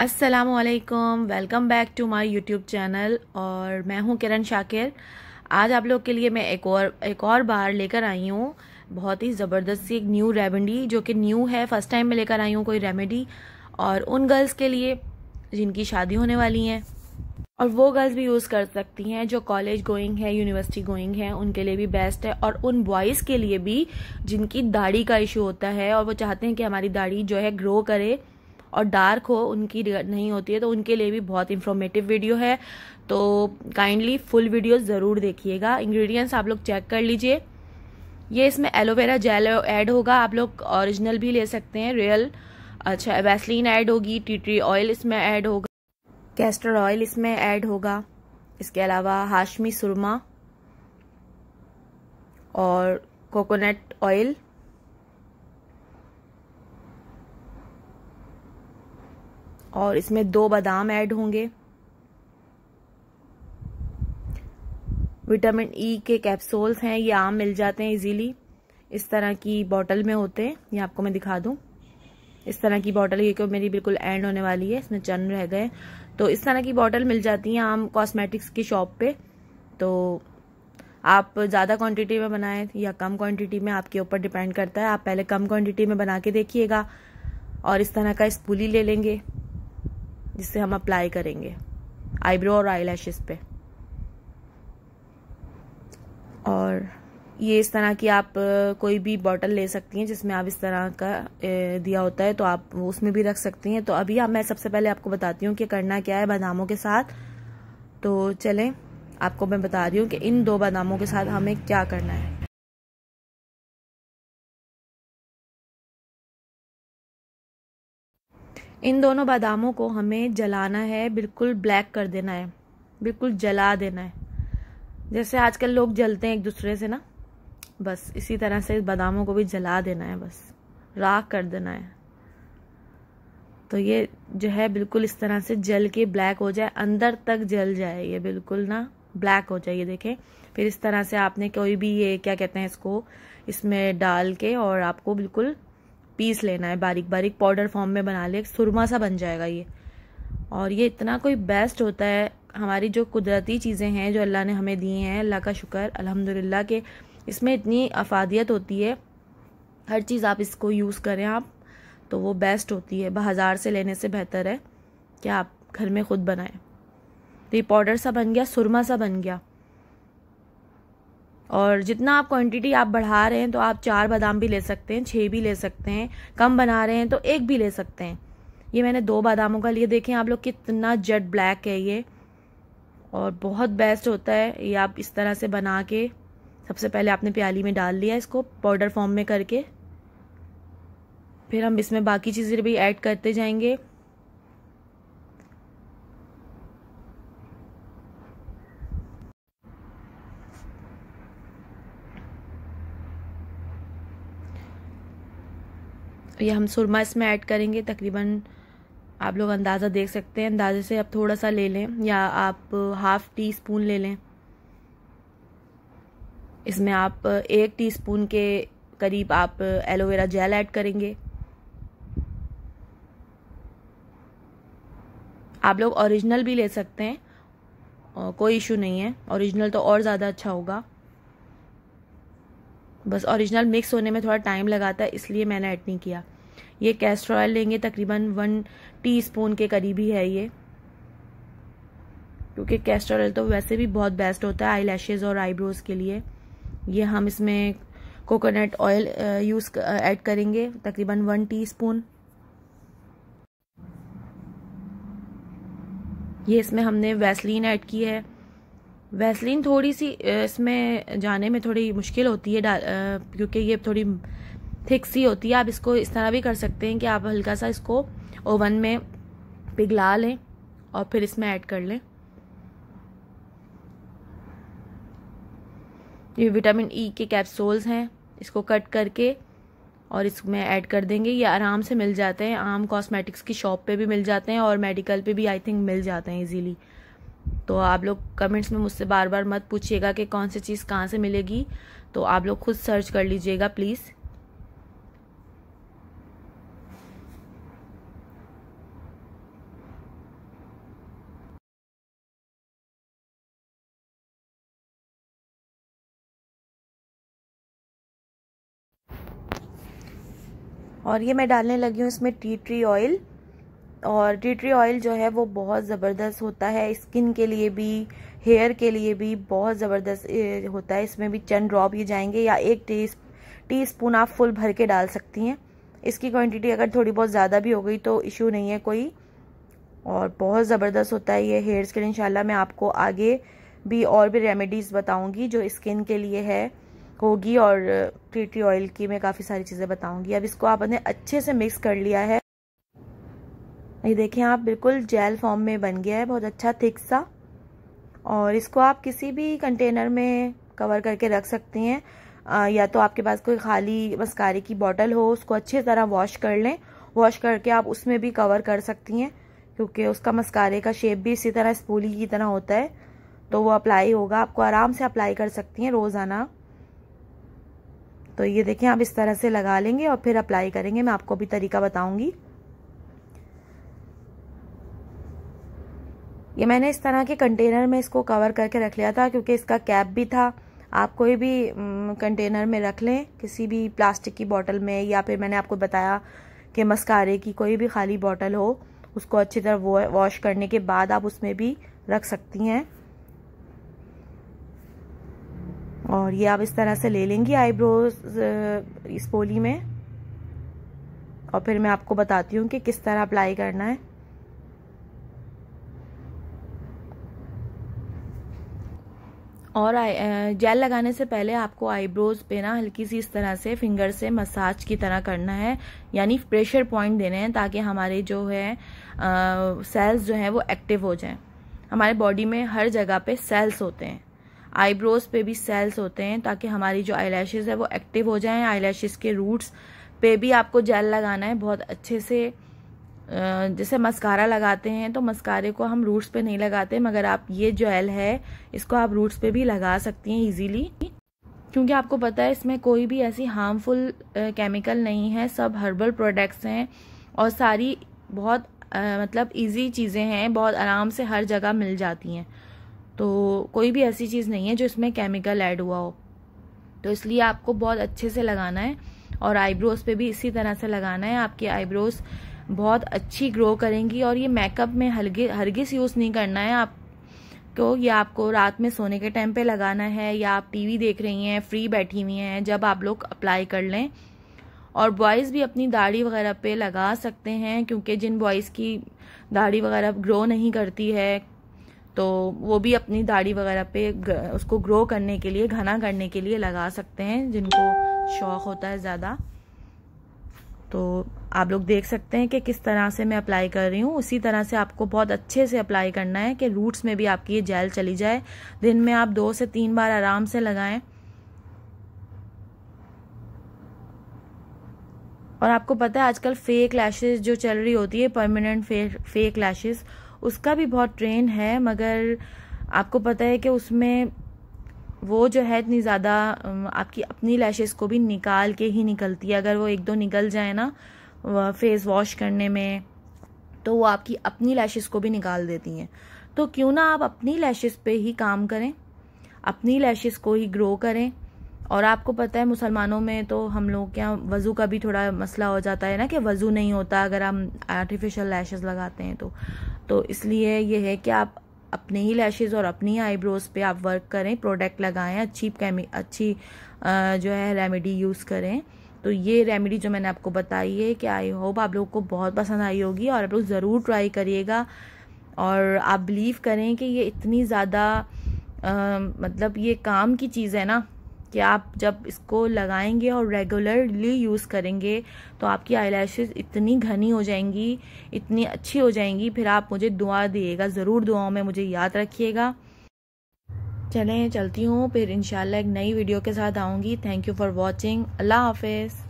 असलकम welcome back to my YouTube channel और मैं हूं किरण शाकिर आज आप लोग के लिए मैं एक और एक और बार लेकर आई हूं बहुत ही ज़बरदस्त सी एक न्यू रेमेडी जो कि न्यू है फर्स्ट टाइम मैं लेकर आई हूं कोई रेमेडी और उन गर्ल्स के लिए जिनकी शादी होने वाली हैं और वो गर्ल्स भी यूज़ कर सकती हैं जो कॉलेज गोइंग है यूनिवर्सिटी गोइंग है उनके लिए भी बेस्ट है और उन बॉयज़ के लिए भी जिनकी दाढ़ी का इशू होता है और वो चाहते हैं कि हमारी दाढ़ी जो है ग्रो करे और डार्क हो उनकी नहीं होती है तो उनके लिए भी बहुत इन्फॉर्मेटिव वीडियो है तो काइंडली फुल वीडियो ज़रूर देखिएगा इंग्रेडिएंट्स आप लोग चेक कर लीजिए ये इसमें एलोवेरा जेल ऐड होगा आप लोग ओरिजिनल भी ले सकते हैं रियल अच्छा वैसलिन ऐड होगी टी ट्री ऑयल इसमें ऐड होगा कैस्टर ऑयल इसमें ऐड होगा इसके अलावा हाशमी सुरमा और कोकोनट ऑयल और इसमें दो बादाम ऐड होंगे विटामिन ई e के कैप्सूल्स हैं ये आम मिल जाते हैं इजीली इस तरह की बॉटल में होते हैं ये आपको मैं दिखा दूं इस तरह की बॉटल ये क्यों मेरी बिल्कुल एंड होने वाली है इसमें चंद रह गए तो इस तरह की बॉटल मिल जाती है आम कॉस्मेटिक्स की शॉप पे तो आप ज़्यादा क्वांटिटी में बनाएं या कम क्वांटिटी में आपके ऊपर डिपेंड करता है आप पहले कम क्वांटिटी में बना के देखिएगा और इस तरह का स्पूली ले लेंगे जिससे हम अप्लाई करेंगे आईब्रो और आई पे और ये इस तरह की आप कोई भी बॉटल ले सकती हैं जिसमें आप इस तरह का दिया होता है तो आप उसमें भी रख सकती हैं तो अभी आप मैं सबसे पहले आपको बताती हूँ कि करना क्या है बादामों के साथ तो चलें आपको मैं बता रही हूँ कि इन दो बादामों के साथ हमें क्या करना है इन दोनों बादामों को हमें जलाना है बिल्कुल ब्लैक कर देना है बिल्कुल जला देना है जैसे आजकल लोग जलते हैं एक दूसरे से ना बस इसी तरह से बादामों को भी जला देना है बस राख कर देना है तो ये जो है बिल्कुल इस तरह से जल के ब्लैक हो जाए अंदर तक जल जाए ये बिल्कुल ना ब्लैक हो जाए ये देखें फिर इस तरह से आपने कोई भी ये क्या कहते हैं इसको इसमें डाल के और आपको बिल्कुल पीस लेना है बारीक बारीक पाउडर फॉर्म में बना ले सुरमा सा बन जाएगा ये और ये इतना कोई बेस्ट होता है हमारी जो कुदरती चीज़ें हैं जो अल्लाह ने हमें दी हैं अल्लाह का शुक्र अल्हम्दुलिल्लाह के इसमें इतनी अफादियत होती है हर चीज़ आप इसको यूज़ करें आप तो वो बेस्ट होती है बाज़ार से लेने से बेहतर है कि आप घर में ख़ुद बनाएं तो ये पाउडर सा बन गया सुरमा सा बन गया और जितना आप क्वांटिटी आप बढ़ा रहे हैं तो आप चार बादाम भी ले सकते हैं छः भी ले सकते हैं कम बना रहे हैं तो एक भी ले सकते हैं ये मैंने दो बादामों का लिए देखें आप लोग कितना जेट ब्लैक है ये और बहुत बेस्ट होता है ये आप इस तरह से बना के सबसे पहले आपने प्याली में डाल लिया इसको पाउडर फॉर्म में करके फिर हम इसमें बाकी चीज़ें भी ऐड करते जाएंगे ये हम सुरमा इसमें ऐड करेंगे तकरीबन आप लोग अंदाज़ा देख सकते हैं अंदाजे से आप थोड़ा सा ले लें या आप हाफ टी स्पून ले लें इसमें आप एक टी स्पून के करीब आप एलोवेरा जेल ऐड करेंगे आप लोग ओरिजिनल भी ले सकते हैं कोई इशू नहीं है ओरिजिनल तो और ज़्यादा अच्छा होगा बस ओरिजिनल मिक्स होने में थोड़ा टाइम लगाता है इसलिए मैंने ऐड नहीं किया ये कैस्टर ऑयल लेंगे तकरीबन वन टीस्पून के करीब ही है ये क्योंकि कैस्टर ऑयल तो वैसे भी बहुत बेस्ट होता है आई और आईब्रोज के लिए ये हम इसमें कोकोनट ऑयल यूज़ ऐड करेंगे तकरीबन वन टी ये इसमें हमने वैसलीन ऐड की है वैसलिन थोड़ी सी इसमें जाने में थोड़ी मुश्किल होती है क्योंकि ये थोड़ी थिक सी होती है आप इसको इस तरह भी कर सकते हैं कि आप हल्का सा इसको ओवन में पिघला लें और फिर इसमें ऐड कर लें ये विटामिन ई e के कैप्सूल्स हैं इसको कट करके और इसमें ऐड कर देंगे ये आराम से मिल जाते हैं आम कॉस्मेटिक्स की शॉप पे भी मिल जाते हैं और मेडिकल पे भी आई थिंक मिल जाते हैं इजीली तो आप लोग कमेंट्स में मुझसे बार बार मत पूछिएगा कि कौन सी चीज़ कहाँ से मिलेगी तो आप लोग खुद सर्च कर लीजिएगा प्लीज़ और ये मैं डालने लगी हूँ इसमें टी ट्री ऑयल और टी ट्री ऑयल जो है वो बहुत ज़बरदस्त होता है स्किन के लिए भी हेयर के लिए भी बहुत ज़बरदस्त होता है इसमें भी चंद ड्रॉप ये जाएंगे या एक टी टी स्पून आप फुल भर के डाल सकती हैं इसकी क्वांटिटी अगर थोड़ी बहुत ज़्यादा भी हो गई तो इशू नहीं है कोई और बहुत ज़बरदस्त होता है ये हेयर्स के लिए इंशाल्लाह मैं आपको आगे भी और भी रेमेडीज़ बताऊंगी जो स्किन के लिए है होगी और टी ट्री ऑयल की मैं काफ़ी सारी चीज़ें बताऊंगी अब इसको आपने अच्छे से मिक्स कर लिया है ये देखें आप बिल्कुल जेल फॉर्म में बन गया है बहुत अच्छा थिक सा और इसको आप किसी भी कंटेनर में कवर करके रख सकती हैं आ, या तो आपके पास कोई खाली मस्कारे की बॉटल हो उसको अच्छी तरह वॉश कर लें वॉश करके आप उसमें भी कवर कर सकती हैं क्योंकि उसका मस्कारे का शेप भी इसी तरह स्पूली की तरह होता है तो वो अप्लाई होगा आपको आराम से अप्लाई कर सकती हैं रोज़ाना तो ये देखें आप इस तरह से लगा लेंगे और फिर अप्लाई करेंगे मैं आपको भी तरीका बताऊंगी ये मैंने इस तरह के कंटेनर में इसको कवर करके रख लिया था क्योंकि इसका कैप भी था आप कोई भी कंटेनर में रख लें किसी भी प्लास्टिक की बॉटल में या फिर मैंने आपको बताया कि मस्कारे की कोई भी खाली बॉटल हो उसको अच्छी तरह वॉश करने के बाद आप उसमें भी रख सकती हैं और ये आप इस तरह से ले लेंगी आईब्रोज इस पोली में और फिर मैं आपको बताती हूँ कि किस तरह अप्लाई करना है और जेल लगाने से पहले आपको आईब्रोज पे ना हल्की सी इस तरह से फिंगर से मसाज की तरह करना है यानी प्रेशर पॉइंट देने हैं ताकि हमारे जो है सेल्स जो हैं वो एक्टिव हो जाएं हमारे बॉडी में हर जगह पे सेल्स होते हैं आईब्रोज पे भी सेल्स होते हैं ताकि हमारी जो आई है वो एक्टिव हो जाएं आई के रूट्स पे भी आपको जेल लगाना है बहुत अच्छे से जैसे मस्कारा लगाते हैं तो मस्कारे को हम रूट्स पे नहीं लगाते मगर आप ये जेल है इसको आप रूट्स पे भी लगा सकती हैं इजीली क्योंकि आपको पता है इसमें कोई भी ऐसी हार्मफुल केमिकल नहीं है सब हर्बल प्रोडक्ट्स हैं और सारी बहुत आ, मतलब इजी चीज़ें हैं बहुत आराम से हर जगह मिल जाती हैं तो कोई भी ऐसी चीज़ नहीं है जो इसमें केमिकल ऐड हुआ हो तो इसलिए आपको बहुत अच्छे से लगाना है और आईब्रोज़ पे भी इसी तरह से लगाना है आपकी आईब्रोज़ बहुत अच्छी ग्रो करेंगी और ये मेकअप में हरगे हरगिस यूज़ नहीं करना है आप को ये आपको रात में सोने के टाइम पे लगाना है या आप टीवी देख रही हैं फ्री बैठी हुई हैं जब आप लोग अप्लाई कर लें और बॉयज़ भी अपनी दाढ़ी वगैरह पे लगा सकते हैं क्योंकि जिन बॉयज़ की दाढ़ी वगैरह ग्रो नहीं करती है तो वो भी अपनी दाढ़ी वगैरह पे उसको ग्रो करने के लिए घना करने के लिए लगा सकते हैं जिनको शौक़ होता है ज़्यादा तो आप लोग देख सकते हैं कि किस तरह से मैं अप्लाई कर रही हूँ उसी तरह से आपको बहुत अच्छे से अप्लाई करना है कि रूट्स में भी आपकी ये जेल चली जाए दिन में आप दो से तीन बार आराम से लगाएं और आपको पता है आजकल फेक लैशेस जो चल रही होती है परमानेंट फे, फेक लैशेस उसका भी बहुत ट्रेंड है मगर आपको पता है कि उसमें वो जो है इतनी ज़्यादा आपकी अपनी लैशेज़ को भी निकाल के ही निकलती है अगर वो एक दो निकल जाए ना फेस वॉश करने में तो वो आपकी अपनी लैशेज़ को भी निकाल देती हैं तो क्यों ना आप अपनी लैशेस पे ही काम करें अपनी लैशेज़ को ही ग्रो करें और आपको पता है मुसलमानों में तो हम लोग यहाँ वज़ू का भी थोड़ा मसला हो जाता है ना कि वज़ू नहीं होता अगर हम आर्टिफिशियल लैशेस लगाते हैं तो तो इसलिए यह है कि आप अपने ही लैशेज़ और अपनी ही आईब्रोज़ पे आप वर्क करें प्रोडक्ट लगाएं अच्छी कैमी अच्छी जो है रेमेडी यूज़ करें तो ये रेमेडी जो मैंने आपको बताई है कि आई होप आप लोगों को बहुत पसंद आई होगी और आप लोग ज़रूर ट्राई करिएगा और आप बिलीव करें कि ये इतनी ज़्यादा मतलब ये काम की चीज़ है ना कि आप जब इसको लगाएंगे और रेगुलरली यूज़ करेंगे तो आपकी आई इतनी घनी हो जाएंगी इतनी अच्छी हो जाएंगी फिर आप मुझे दुआ दिएगा ज़रूर दुआओं में मुझे याद रखिएगा चलें चलती हूँ फिर इनशाला एक नई वीडियो के साथ आऊँगी थैंक यू फॉर वॉचिंग अल्लाह हाफिज़